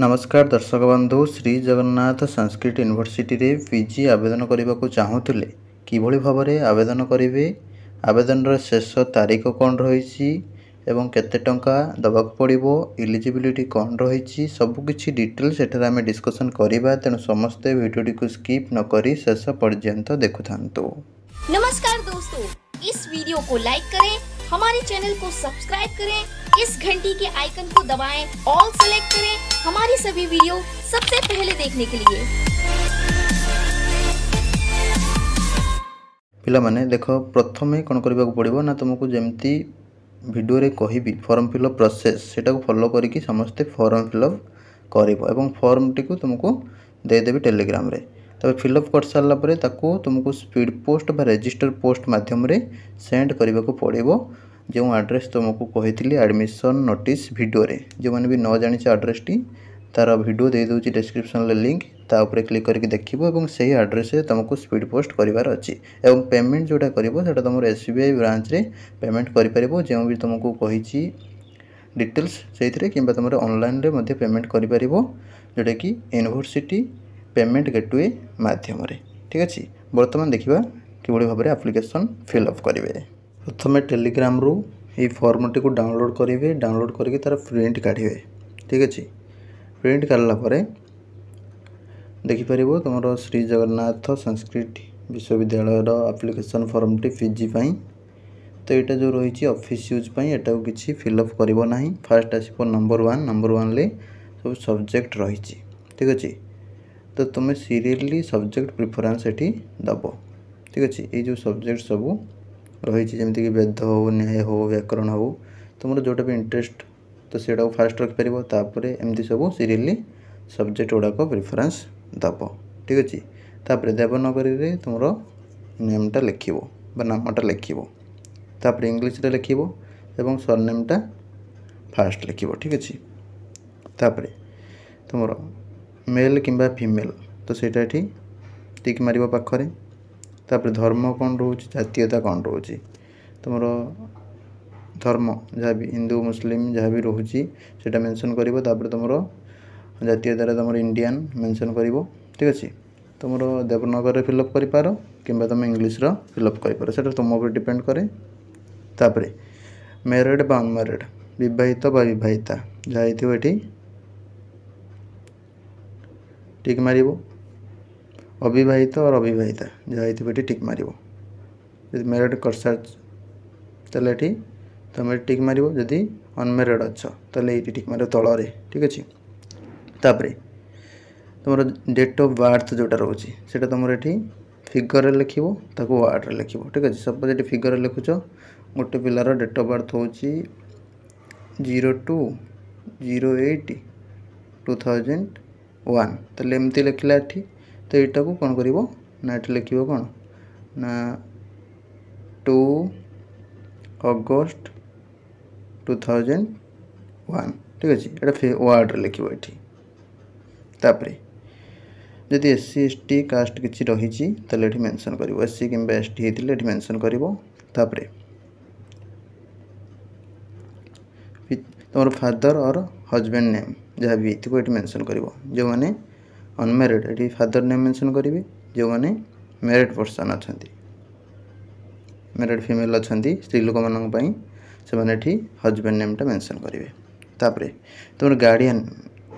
ନମସ୍କାର ଦର୍ଶକ ବନ୍ଧୁ ଶ୍ରୀ ଜଗନ୍ନାଥ ସାଂସ୍କ୍ରିଟ ୟୁନିଭର୍ସିଟିରେ ପି ଜି ଆବେଦନ କରିବାକୁ ଚାହୁଁଥିଲେ କିଭଳି ଭାବରେ ଆବେଦନ କରିବେ ଆବେଦନର ଶେଷ ତାରିଖ କ'ଣ ରହିଛି ଏବଂ କେତେ ଟଙ୍କା ଦେବାକୁ ପଡ଼ିବ ଇଲିଜିବିଲିଟି କ'ଣ ରହିଛି ସବୁକିଛି ଡିଟେଲ୍ ସେଠାରେ ଆମେ ଡିସ୍କସନ୍ କରିବା ତେଣୁ ସମସ୍ତେ ଭିଡ଼ିଓଟିକୁ ସ୍କିପ୍ ନକରି ଶେଷ ପର୍ଯ୍ୟନ୍ତ ଦେଖୁଥାନ୍ତୁ ନମସ୍କାର ଦୋସ୍ତୋ ଇସ୍ ଭିଡ଼ିଓକୁ ଲାଇକ୍ କରେ ହମାରି ଚ୍ୟାନେଲକୁ ସବସ୍କ୍ରାଇବ୍ କରେ इस घंटी के आइकन को दबाएं ऑल सेलेक्ट करें हमारी सभी वीडियो सबसे पहले देखने के लिए पिला माने देखो प्रथमे कोन करबा को ना तुमको जेमती वीडियो रे कहिबी फॉर्म फिल प्रोसेस सेटा को फॉलो करी कि समस्त फॉर्म फिल अप करबो एवं फॉर्म तुमको दे टेलीग्राम रे तब फिल कर सालला ताको तुमको स्पीड पोस्ट रजिस्टर पोस्ट माध्यम रे सेंड करबा को पड़िबो ଯେଉଁ ଆଡ଼୍ରେସ୍ ତୁମକୁ କହିଥିଲି ଆଡ଼ମିସନ୍ ନୋଟିସ୍ ଭିଡ଼ିଓରେ ଯେଉଁମାନେ ବି ନ ଜାଣିଛି ଆଡ଼୍ରେସ୍ଟି ତା'ର ଭିଡ଼ିଓ ଦେଇଦେଉଛି ଡେସ୍କ୍ରିପ୍ସନ୍ରେ ଲିଙ୍କ୍ ତା ଉପରେ କ୍ଲିକ୍ କରିକି ଦେଖିବ ଏବଂ ସେହି ଆଡ଼୍ରେସ୍ରେ ତୁମକୁ ସ୍ପିଡ଼୍ ପୋଷ୍ଟ କରିବାର ଅଛି ଏବଂ ପେମେଣ୍ଟ ଯେଉଁଟା କରିବ ସେଇଟା ତୁମର ଏସ୍ ବି ଆଇ ବ୍ରାଞ୍ଚରେ ପେମେଣ୍ଟ କରିପାରିବ ଯେଉଁ ବି ତୁମକୁ କହିଛି ଡିଟେଲ୍ସ ସେଇଥିରେ କିମ୍ବା ତୁମର ଅନଲାଇନ୍ରେ ମଧ୍ୟ ପେମେଣ୍ଟ କରିପାରିବ ଯେଉଁଟାକି ୟୁନିଭର୍ସିଟି ପେମେଣ୍ଟ ଗେଟୱେ ମାଧ୍ୟମରେ ଠିକ୍ ଅଛି ବର୍ତ୍ତମାନ ଦେଖିବା କିଭଳି ଭାବରେ ଆପ୍ଲିକେସନ୍ ଫିଲ୍ଅପ୍ କରିବେ ପ୍ରଥମେ ଟେଲିଗ୍ରାମରୁ ଏହି ଫର୍ମଟିକୁ ଡାଉନଲୋଡ଼୍ କରିବେ ଡାଉନଲୋଡ଼୍ କରିକି ତା'ର ପ୍ରିଣ୍ଟ କାଢ଼ିବେ ଠିକ୍ ଅଛି ପ୍ରିଣ୍ଟ କାଢ଼ିଲା ପରେ ଦେଖିପାରିବ ତୁମର ଶ୍ରୀ ଜଗନ୍ନାଥ ସଂସ୍କୃତ ବିଶ୍ୱବିଦ୍ୟାଳୟର ଆପ୍ଲିକେସନ୍ ଫର୍ମଟି ପି ଜି ପାଇଁ ତ ଏଇଟା ଯେଉଁ ରହିଛି ଅଫିସ୍ ୟୁଜ୍ ପାଇଁ ଏଟାକୁ କିଛି ଫିଲ୍ଅପ୍ କରିବ ନାହିଁ ଫାର୍ଷ୍ଟ ଆସିବ ନମ୍ବର ୱାନ୍ ନମ୍ବର ୱାନ୍ରେ ସବୁ ସବଜେକ୍ଟ ରହିଛି ଠିକ୍ ଅଛି ତ ତୁମେ ସିରିଏଲି ସବଜେକ୍ଟ ପ୍ରିଫରାନ୍ସ ଏଠି ଦେବ ଠିକ୍ ଅଛି ଏଇ ଯେଉଁ ସବଜେକ୍ଟ ସବୁ ରହିଛି ଯେମିତିକି ବେଦ ହେଉ ନ୍ୟାୟ ହେଉ ବ୍ୟାକରଣ ହେଉ ତୁମର ଯେଉଁଟା ବି ଇଣ୍ଟରେଷ୍ଟ ତ ସେଇଟାକୁ ଫାଷ୍ଟ ରଖିପାରିବ ତା'ପରେ ଏମିତି ସବୁ ସିରିଏଲି ସବଜେକ୍ଟ ଗୁଡ଼ାକ ପ୍ରିଫରେନ୍ସ ଦେବ ଠିକ୍ ଅଛି ତା'ପରେ ଦେବନଗରୀରେ ତୁମର ନେମ୍ଟା ଲେଖିବ ବା ନାମଟା ଲେଖିବ ତା'ପରେ ଇଂଲିଶରେ ଲେଖିବ ଏବଂ ସରନେମ୍ଟା ଫାଷ୍ଟ ଲେଖିବ ଠିକ୍ ଅଛି ତା'ପରେ ତୁମର ମେଲ୍ କିମ୍ବା ଫିମେଲ୍ ତ ସେଇଟା ଏଠି ଟିକ୍ ମାରିବ ପାଖରେ ତାପରେ ଧର୍ମ କ'ଣ ରହୁଛି ଜାତୀୟତା କ'ଣ ରହୁଛି ତୁମର ଧର୍ମ ଯାହା ବି ହିନ୍ଦୁ ମୁସଲିମ୍ ଯାହା ବି ରହୁଛି ସେଇଟା ମେନସନ୍ କରିବ ତାପରେ ତୁମର ଜାତୀୟତାରେ ତୁମର ଇଣ୍ଡିଆନ୍ ମେନସନ୍ କରିବ ଠିକ୍ ଅଛି ତୁମର ଦେବନଗରରେ ଫିଲ୍ଅପ୍ କରିପାର କିମ୍ବା ତୁମେ ଇଂଲିଶର ଫିଲ୍ଅପ୍ କରିପାର ସେଇଟା ତୁମ ଉପରେ ଡିପେଣ୍ଡ କରେ ତାପରେ ମ୍ୟାରେଡ଼୍ ବା ଅନମ୍ୟାରେଡ଼୍ ବିବାହିତ ବା ବିବାହିତା ଯାହା ହେଇଥିବ ଏଠି ଟିକ୍ ମାରିବ अविवाहित और अविवाहिता जहाँ ये टिक मार जब मेरेड कर सार्च ये तुम टिक मार जदि अनमेरिड अच्छा ये टिक मार तल ठीक अच्छे तापर तुम डेट अफ बार्थ जो रोचे से फिगर लिख वार्ड्रे लिख ठीक अच्छे सपोज ये फिगर लिखुच गोटे पिलार डेट अफ बार्थ हूँ zero two zero eight two thousand one तो एमती लिखला ठीक तो यहाँ को कौन कर लिख कौन ना two August two thousand one ठीक अच्छे ये वार्ड लिखे जदि एस सी एस टी का किसी रही मेनसन कर एस सी कि एस टी होती मेनसन कर तुम फादर और हजबैंड नेम जहाँ भी ये मेनसन कर जो मैंने ଅନମ୍ୟାରିଡ଼୍ ଏଠି ଫାଦର୍ ନେମ୍ ମେନ୍ସନ୍ କରିବେ ଯେଉଁମାନେ ମ୍ୟାରିଡ଼୍ ପର୍ସନ୍ ଅଛନ୍ତି ମ୍ୟାରିଡ଼୍ ଫିମେଲ୍ ଅଛନ୍ତି ସ୍ତ୍ରୀ ଲୋକମାନଙ୍କ ପାଇଁ ସେମାନେ ଏଠି ହଜବେଣ୍ଡ ନେମ୍ଟା ମେନ୍ସନ୍ କରିବେ ତାପରେ ତୁମର ଗାର୍ଡ଼ିଆନ୍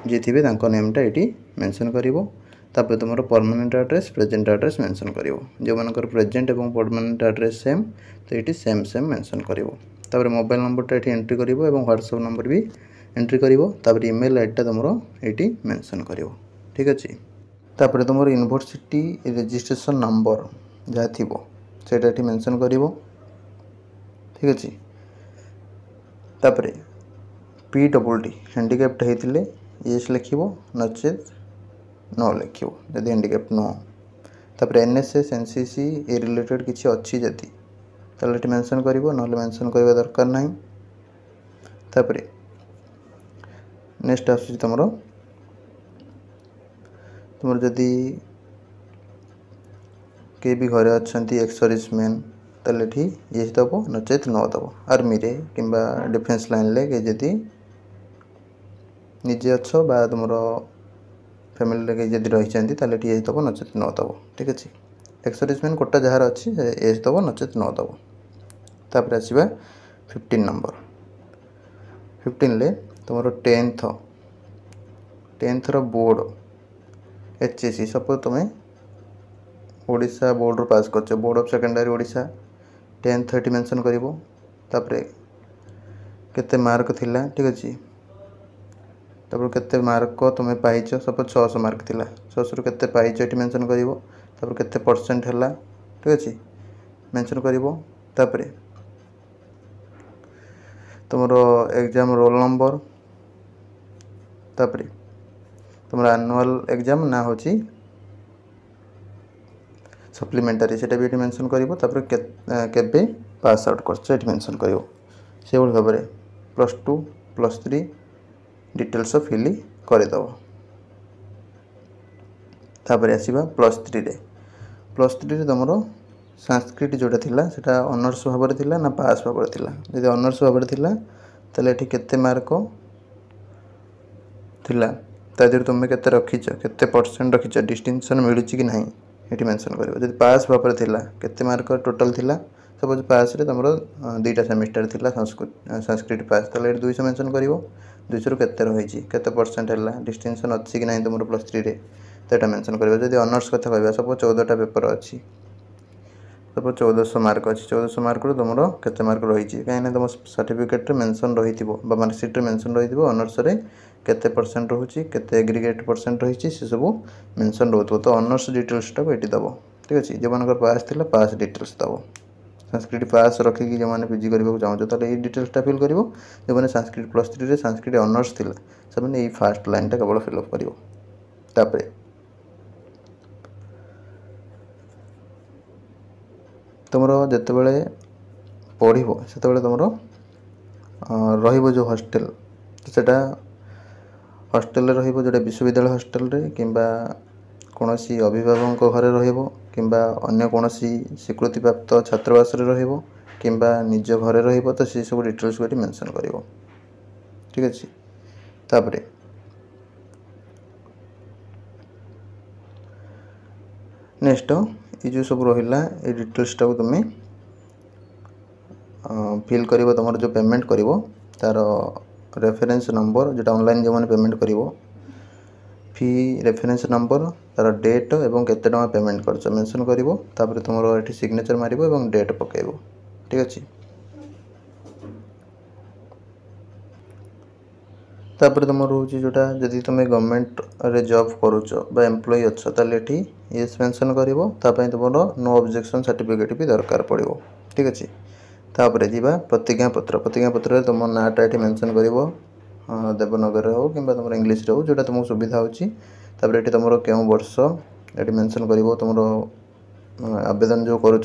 ଯିଏ ଥିବେ ତାଙ୍କ ନେମ୍ଟା ଏଠି ମେନ୍ସନ୍ କରିବ ତାପରେ ତୁମର permanent address present address mention କରିବ ଯେଉଁମାନଙ୍କର ପ୍ରେଜେଣ୍ଟ ଏବଂ ପରମାନେଣ୍ଟ ଆଡ୍ରେସ୍ ସେମ୍ ତ ଏଠି ସେମ୍ ସେମ୍ ମେନ୍ସନ୍ କରିବ ତାପରେ ମୋବାଇଲ୍ ନମ୍ବରଟା ଏଠି ଏଣ୍ଟ୍ରି କରିବ ଏବଂ ହ୍ୱାଟ୍ସଆପ୍ ନମ୍ବର ବି ଏଣ୍ଟ୍ରି କରିବ ତାପରେ ଇମେଲ୍ ଆଇଡ଼ିଟା ତୁମର ଏଠି ମେନ୍ସନ୍ କରିବ ঠিক ଅଛି ତାପରେ ତୁମର ୟୁନିଭର୍ସିଟି ରେଜିଷ୍ଟ୍ରେସନ୍ ନମ୍ବର ଯାହା ଥିବ ସେଇଟା ଏଠି ମେନସନ୍ କରିବ ଠିକ୍ ଅଛି ତାପରେ ପି ଡବୁଲ୍ ଟି ହ୍ୟାଣ୍ଡିକ୍ୟାପ୍ଟ ହେଇଥିଲେ ଏସ୍ ଲେଖିବ ନଚେତ୍ ନ ଲେଖିବ ଯଦି ହ୍ୟାଣ୍ଡିକ୍ୟାପ୍ଟ ନୁହଁ ତାପରେ N S S N C C A related କିଛି ଅଛି ଯଦି ତାହେଲେ ଏଠି ମେନସନ୍ କରିବ ନହେଲେ ମେନସନ୍ କରିବା ଦରକାର ନାହିଁ ତାପରେ ନେକ୍ସଟ ଆସୁଛି ତୁମର ତୁମର ଯଦି କିଏ ବି ଘରେ ଅଛନ୍ତି ଏକ୍ସ ସର୍ଭିସ୍ ମ୍ୟାନ୍ ତାହେଲେ ଏଠି ଇଏ ଦେବ ନଚେତ୍ ନ ଦେବ ଆର୍ମିରେ କିମ୍ବା ଡିଫେନ୍ସ ଲାଇନ୍ରେ କିଏ ଯଦି ନିଜେ ଅଛ ବା ତୁମର ଫ୍ୟାମିଲିରେ କେହି ଯଦି ରହିଛନ୍ତି ତାହେଲେ ଏଠି ଏଜ୍ ଦେବ ନଚେତ୍ ନ ଦେବ ଠିକ୍ ଅଛି ଏକ୍ସ ସର୍ଭିସ୍ ମ୍ୟାନ୍ କୋଟା ଯାହାର ଅଛି ଏଜ୍ ଦେବ ନଚେତ୍ ନ ଦେବ ତାପରେ ଆସିବା ଫିଫ୍ଟିନ୍ ନମ୍ବର ଫିଫ୍ଟିନ୍ରେ ତୁମର ଟେନ୍ଥ ଟେନ୍ଥର board H S C suppose तुम ओडा बोर्ड रू पास कर बोर्ड अफ ओडा टेन्थ ये मेनसन करते मार्क थिला ठीक अच्छे तपुर के मार्क तुम्हें पाइच सपोज छःश मार्क था थिला छःशु के मेनसन करते परसेंट है ठीक अच्छे मेनसन कर तुम एग्जाम रोल नंबर तापरे ତୁମର ଆନୁଆଲ୍ ଏକ୍ଜାମ୍ ନା ହେଉଛି ସପ୍ଲିମେଣ୍ଟାରୀ ସେଇଟା ବି ଏଠି ମେନ୍ସନ୍ କରିବ ତା'ପରେ କେବେ ପାସ୍ ଆଉଟ୍ କରୁଛ ଏଠି ମେନ୍ସନ୍ କରିବ ସେଇଭଳି ଭାବରେ plus two plus three details fill କରିଦେବ ତା'ପରେ ଆସିବା ପ୍ଲସ୍ ଥ୍ରୀରେ ପ୍ଲସ୍ ଥ୍ରୀରେ ତୁମର ସାଂସ୍କ୍ରିଟ ଯେଉଁଟା ଥିଲା ସେଇଟା ଅନର୍ସ ଭାବରେ ଥିଲା ନା ପାସ୍ ଭାବରେ ଥିଲା ଯଦି ଅନର୍ସ ଭାବରେ ଥିଲା ତାହେଲେ ଏଠି କେତେ ମାର୍କ ଥିଲା ତା ଦେହରୁ ତୁମେ କେତେ ରଖିଛ କେତେ ପରସେଣ୍ଟ ରଖିଛ ଡିଷ୍ଟିଂସନ୍ ମିଳୁଛି କି ନାହିଁ ଏଠି ମେନସନ୍ କରିବ ଯଦି ପାସ୍ ଭାବରେ ଥିଲା କେତେ ମାର୍କର ଟୋଟାଲ୍ ଥିଲା ସପୋଜ୍ ପାସ୍ରେ ତୁମର ଦୁଇଟା ସେମିଷ୍ଟାର ଥିଲା ସଂସ୍କୃତ ସଂସ୍କୃତ ପାସ୍ ତାହେଲେ ଏଠି ଦୁଇଶହ ମେନସନ୍ କରିବ ଦୁଇଶହରୁ କେତେ ରହିଛି କେତେ ପରସେଣ୍ଟ ହେଲା ଡିଷ୍ଟିଂସନ୍ ଅଛି କି ନାହିଁ ତୁମର ପ୍ଲସ୍ ଥ୍ରୀରେ ତ ଏଇଟା ମେନସନ୍ କରିବ ଯଦି ଅନର୍ସ କଥା କହିବା ସପୋଜ୍ ଚଉଦଟା ପେପର୍ ଅଛି ସପୋଜ୍ ଚଉଦଶହ ମାର୍କ ଅଛି ଚଉଦଶହ ମାର୍କରୁ ତୁମର କେତେ ମାର୍କ ରହିଛି କାହିଁକିନା ତୁମ ସାର୍ଟିଫିକେଟ୍ରେ ମେନସନ୍ ରହିଥିବ ବା ମାର୍କସିଟ୍ରେ ମେନସନ୍ ରହିଥିବ ଅନର୍ସରେ କେତେ ପରସେଣ୍ଟ ରହୁଛି କେତେ ଏଗ୍ରିଗେଟ୍ ପରସେଣ୍ଟ ରହିଛି ସେସବୁ ମେନସନ୍ ରହୁଥିବ ତ ଅନର୍ସ ଡିଟେଲ୍ସଟାକୁ ଏଠି ଦେବ ଠିକ୍ ଅଛି ଯେଉଁମାନଙ୍କର ପାସ୍ ଥିଲା ପାସ୍ ଡିଟେଲ୍ସ ଦେବ ସାଂସ୍କ୍ରିଟ୍ ପାସ୍ ରଖିକି ଯେଉଁମାନେ ପିଜି କରିବାକୁ ଚାହୁଁଛ ତାହେଲେ ଏଇ ଡିଟେଲ୍ସଟା ଫିଲ୍ କରିବ ଯେଉଁମାନେ ସାଂସ୍କ୍ରିଟ୍ ପ୍ଲସ୍ ଥ୍ରୀରେ ସାଂସ୍କ୍ରିଟ୍ ଅନର୍ସ ଥିଲା ସେମାନେ ଏଇ ଫାର୍ଷ୍ଟ ଲାଇନ୍ଟା କେବଳ ଫିଲ୍ଅପ୍ କରିବ ତାପରେ ତୁମର ଯେତେବେଳେ ପଢ଼ିବ ସେତେବେଳେ ତୁମର ରହିବ ଯେଉଁ ହଷ୍ଟେଲ୍ ତ ସେଇଟା ହଷ୍ଟେଲରେ ରହିବ ଯେଉଁଟା ବିଶ୍ୱବିଦ୍ୟାଳୟ ହଷ୍ଟେଲରେ କିମ୍ବା କୌଣସି ଅଭିଭାବକଙ୍କ ଘରେ ରହିବ କିମ୍ବା ଅନ୍ୟ କୌଣସି ସ୍ୱୀକୃତିପ୍ରାପ୍ତ ଛାତ୍ରବାସରେ ରହିବ କିମ୍ବା ନିଜ ଘରେ ରହିବ ତ ସେ ସବୁ ଡିଟେଲ୍ସ ଏଠି ମେନସନ୍ କରିବ ଠିକ୍ ଅଛି ତାପରେ ନେକ୍ସଟ ଏ ଯେଉଁ ସବୁ ରହିଲା ଏ ଡିଟେଲ୍ସଟାକୁ ତୁମେ ଫିଲ୍ କରିବ ତୁମର ଯେଉଁ ପେମେଣ୍ଟ କରିବ ତା'ର ରେଫରେନ୍ସ ନମ୍ବର ଯେଉଁଟା ଅନଲାଇନ୍ ଯେଉଁମାନେ ପେମେଣ୍ଟ କରିବ ଫି ରେଫରେନ୍ସ ନମ୍ବର ତା'ର ଡେଟ୍ ଏବଂ କେତେ ଟଙ୍କା ପେମେଣ୍ଟ କରିଛ ମେନସନ୍ କରିବ ତାପରେ ତୁମର ଏଠି ସିଗ୍ନେଚର୍ ମାରିବ ଏବଂ ଡେଟ୍ ପକାଇବ ଠିକ୍ ଅଛି ତାପରେ ତୁମର ରହୁଛି ଯେଉଁଟା ଯଦି ତୁମେ ଗଭର୍ଣ୍ଣମେଣ୍ଟରେ ଜବ୍ କରୁଛ ବା ଏମ୍ପ୍ଲୟି ଅଛ ତାହେଲେ ଏଠି ୟେସ୍ ମେନସନ୍ କରିବ ତା ପାଇଁ ତୁମର ନୋ ଅବଜେକ୍ସନ୍ ସାର୍ଟିଫିକେଟ୍ ବି ଦରକାର ପଡ଼ିବ ଠିକ୍ ଅଛି तापर जा प्रतिज्ञापत्र प्रतिज्ञापत्र तुम नाटा ये मेनसन कर देवनगर हो कि तुम इंग्लीश हो जो तुमको सुविधा होपर ये तुम क्यों वर्ष ये मेनसन कर तुम आवेदन जो कर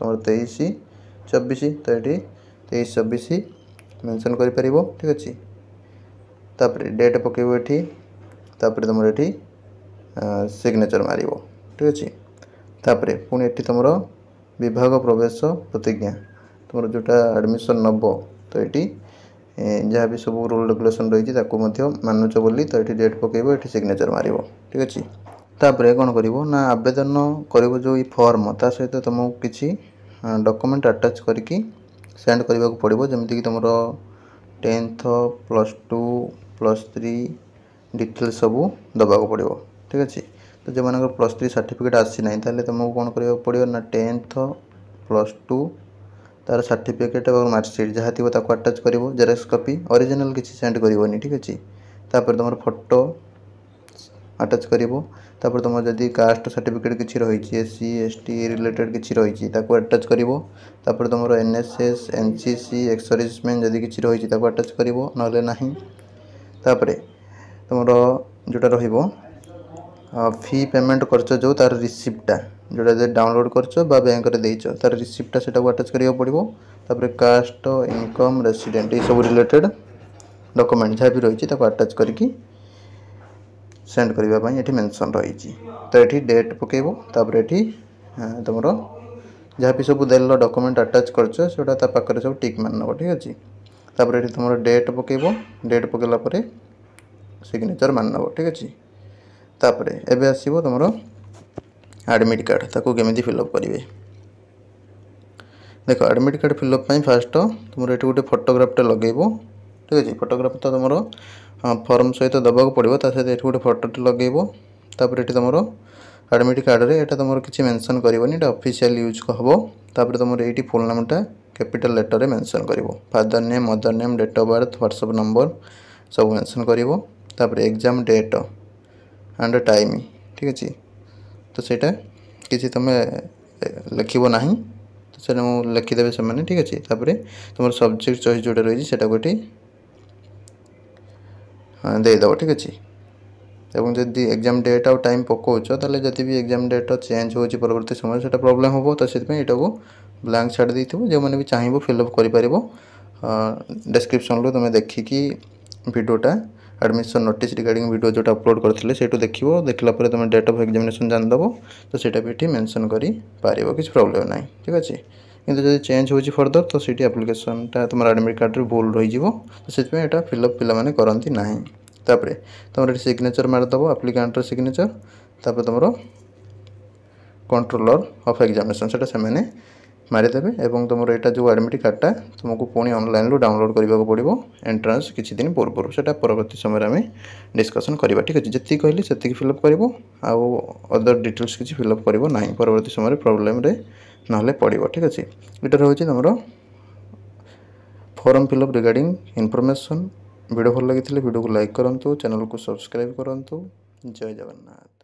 तुम तेईस चबीश तो ये तेईस चबीश मेनसन कर ठीक अच्छे तापर डेट पक तुम ये सिग्नेचर मार ठीक अच्छे तापर पुणी ये तुम विभाग प्रवेश प्रतिज्ञा ତୁମର ଯେଉଁଟା ଆଡ଼ମିସନ୍ ନେବ ତ ଏଠି ଯାହା ବି ସବୁ ରୁଲ୍ ରେଗୁଲେସନ୍ ରହିଛି ତାକୁ ମଧ୍ୟ ମାନୁଛ ବୋଲି ତ ଏଠି ଡେଟ୍ ପକାଇବ ଏଠି ସିଗ୍ନେଚର୍ ମାରିବ ଠିକ୍ ଅଛି ତାପରେ କ'ଣ କରିବ ନା ଆବେଦନ କରିବ ଯେଉଁ ଏଇ ଫର୍ମ ତା ସହିତ ତୁମକୁ କିଛି ଡକୁମେଣ୍ଟ ଆଟାଚ୍ କରିକି ସେଣ୍ଡ କରିବାକୁ ପଡ଼ିବ ଯେମିତିକି ତୁମର tenth plus two plus three details ସବୁ ଦେବାକୁ ପଡ଼ିବ ଠିକ୍ ଅଛି ତ ଯେଉଁମାନଙ୍କର ପ୍ଲସ୍ ଥ୍ରୀ ସାର୍ଟିଫିକେଟ୍ ଆସିନାହିଁ ତାହେଲେ ତୁମକୁ କ'ଣ କରିବାକୁ ପଡ଼ିବ ନା ଟେନ୍ଥ ପ୍ଲସ୍ ଟୁ ତା'ର ସାର୍ଟିଫିକେଟ୍ ଏବଂ ମାର୍କସିଟ୍ ଯାହା ଥିବ ତାକୁ ଆଟାଚ୍ କରିବ ଜେରକ୍ସ କପି ଅରିଜିନାଲ୍ କିଛି ସେଣ୍ଡ କରିବନି ଠିକ୍ ଅଛି ତା'ପରେ ତୁମର ଫଟୋ ଆଟାଚ୍ କରିବ ତା'ପରେ ତୁମର ଯଦି କାଷ୍ଟ ସାର୍ଟିଫିକେଟ୍ କିଛି ରହିଛି S C S T related କିଛି ରହିଛି ତାକୁ ଆଟାଚ୍ କରିବ ତା'ପରେ ତୁମର N S S N C C ex serviceman ଯଦି କିଛି ରହିଛି ତାକୁ ଆଟାଚ୍ କରିବ ନହେଲେ ନାହିଁ ତା'ପରେ ତୁମର ଯେଉଁଟା ରହିବ ଫି ପେମେଣ୍ଟ କରିଛ ଯେଉଁ ତା'ର ରିସିପ୍ଟଟା ଯେଉଁଟା ଯଦି ଡାଉନଲୋଡ଼୍ କରିଛ ବା ବ୍ୟାଙ୍କରେ ଦେଇଛ ତା'ର ରିସିପ୍ଟଟା ସେଟାକୁ ଆଟାଚ୍ କରିବାକୁ ପଡ଼ିବ ତାପରେ କାଷ୍ଟ ଇନକମ୍ ରେସିଡେଣ୍ଟ ଏସବୁ ରିଲେଟେଡ଼ ଡକୁମେଣ୍ଟ ଯାହା ବି ରହିଛି ତାକୁ ଆଟାଚ୍ କରିକି ସେଣ୍ଡ କରିବା ପାଇଁ ଏଠି ମେନସନ୍ ରହିଛି ତ ଏଠି ଡେଟ୍ ପକାଇବ ତାପରେ ଏଠି ତୁମର ଯାହା ବି ସବୁ ଦେଲ ଡକୁମେଣ୍ଟ ଆଟାଚ୍ କରିଛ ସେଗୁଡ଼ା ତା ପାଖରେ ସବୁ ଟିକ୍ ମାରି ନେବ ଠିକ୍ ଅଛି ତାପରେ ଏଠି ତୁମର ଡେଟ୍ ପକାଇବ ଡେଟ୍ ପକାଇଲା ପରେ ସିଗ୍ନେଚର୍ ମାରି ନେବ ଠିକ୍ ଅଛି ତାପରେ ଏବେ ଆସିବ ତୁମର ଆଡ଼ମିଟ୍ କାର୍ଡ଼ ତାକୁ କେମିତି ଫିଲ୍ଅପ୍ କରିବେ ଦେଖ ଆଡ଼ମିଟ୍ କାର୍ଡ଼ ଫିଲ୍ଅପ୍ ପାଇଁ ଫାଷ୍ଟ ତୁମର ଏଠି ଗୋଟେ ଫଟୋଗ୍ରାଫ୍ଟେ ଲଗାଇବ ଠିକ୍ ଅଛି ଫଟୋଗ୍ରାଫ୍ ତ ତୁମର ଫର୍ମ ସହିତ ଦେବାକୁ ପଡ଼ିବ ତା ସହିତ ଏଠି ଗୋଟେ ଫଟୋଟେ ଲଗାଇବ ତାପରେ ଏଠି ତୁମର ଆଡ଼ମିଟ୍ କାର୍ଡ଼ରେ ଏଇଟା ତୁମର କିଛି ମେନସନ୍ କରିବନି ଏଇଟା ଅଫିସିଆଲ୍ ୟୁଜ୍ ହେବ ତାପରେ ତୁମର ଏଇଠି ଫୁଲ୍ ନେମ୍ଟା କ୍ୟାପିଟାଲ୍ ଲେଟର୍ରେ ମେନସନ୍ କରିବ father name mother name date of birth WhatsApp number ସବୁ ମେନସନ୍ କରିବ ତାପରେ ଏକ୍ଜାମ୍ ଡେଟ୍ ଆଣ୍ଡ ଟାଇମ୍ ଠିକ୍ ଅଛି ତ ସେଇଟା କିଛି ତୁମେ ଲେଖିବ ନାହିଁ ତ ସେଇଟା ମୁଁ ଲେଖିଦେବେ ସେମାନେ ଠିକ୍ ଅଛି ତାପରେ ତୁମର ସବଜେକ୍ଟ ଚଏସ୍ ଯେଉଁଟା ରହିଛି ସେଇଟାକୁ ଏଠି ହଁ ଦେଇଦେବ ଠିକ୍ ଅଛି এবং যদি এক্সাম ডেট আউ টাইম পকাউছ তাহলে যদি বি এক্সাম ডেট চেঞ্জ হচ্ছে পরবর্তী সময় সেটা প্রোবলেম হব তো সেই এটাকে ব্লাঙ্ক ছাড়ি দিয়ে যে চাইব ফিল অপ করে পাব ডেসক্রিপশন তুমি দেখিকি ভিডিওটা ଆଡ଼ମିସନ୍ ନୋଟିସ୍ ରିଗାର୍ଡ଼ିଂ ଭିଡ଼ିଓ ଯେଉଁଟା ଅପଲୋଡ଼ କରିଥିଲେ ସେଇଠୁ ଦେଖିବ ଦେଖିଲା ପରେ ତୁମେ ଡେଟ୍ ଅଫ୍ ଏକ୍ଜାମିନେସନ୍ ଜାଣିଦେବ ତ ସେଇଟା ବି ଏଠି ମେନସନ୍ କରିପାରିବ କିଛି ପ୍ରୋବ୍ଲେମ୍ ନାହିଁ ଠିକ୍ ଅଛି কিন্তু যদি চেঞ্জ হচ্ছে ফর্দর তো সেটি আপ্লিকেসনটা তোমার আডমিট কার্ডরে ভুল রয়েছে তো সেই এটা ফিলঅপ পিলামানে করতে না তাপরে তোমার এটি সিগনেচর মারিদেব আপ্লিকান্টর সিগনেচর তাপরে তোমার কন্ট্রোলর অফ এক্সামিনেসন সেটা সে ମାରିଦେବେ ଏବଂ ତୁମର ଏଇଟା ଯେଉଁ ଆଡ଼ମିଟ୍ କାର୍ଡ଼ଟା ତୁମକୁ ପୁଣି ଅନଲାଇନ୍ରୁ ଡାଉନଲୋଡ଼୍ କରିବାକୁ ପଡ଼ିବ ଏଣ୍ଟ୍ରାନ୍ସ କିଛି ଦିନ ପୂର୍ବରୁ ସେଇଟା ପରବର୍ତ୍ତୀ ସମୟରେ ଆମେ ଡିସ୍କସନ୍ କରିବା ଠିକ୍ ଅଛି ଯେତିକି କହିଲି ସେତିକି ଫିଲ୍ଅପ୍ କରିବ ଆଉ ଅଦର ଡିଟେଲ୍ସ କିଛି ଫିଲ୍ଅପ୍ କରିବ ନାହିଁ ପରବର୍ତ୍ତୀ ସମୟରେ ପ୍ରୋବ୍ଲେମ୍ରେ ନହେଲେ ପଡ଼ିବ ଠିକ୍ ଅଛି ଏଇଟା ରହୁଛି ତୁମର form fill up regarding information video ଭଲ ଲାଗିଥିଲେ ଭିଡ଼ିଓକୁ ଲାଇକ୍ କରନ୍ତୁ ଚ୍ୟାନେଲ୍କୁ ସବସ୍କ୍ରାଇବ୍ କରନ୍ତୁ ଜୟ ଜଗନ୍ନାଥ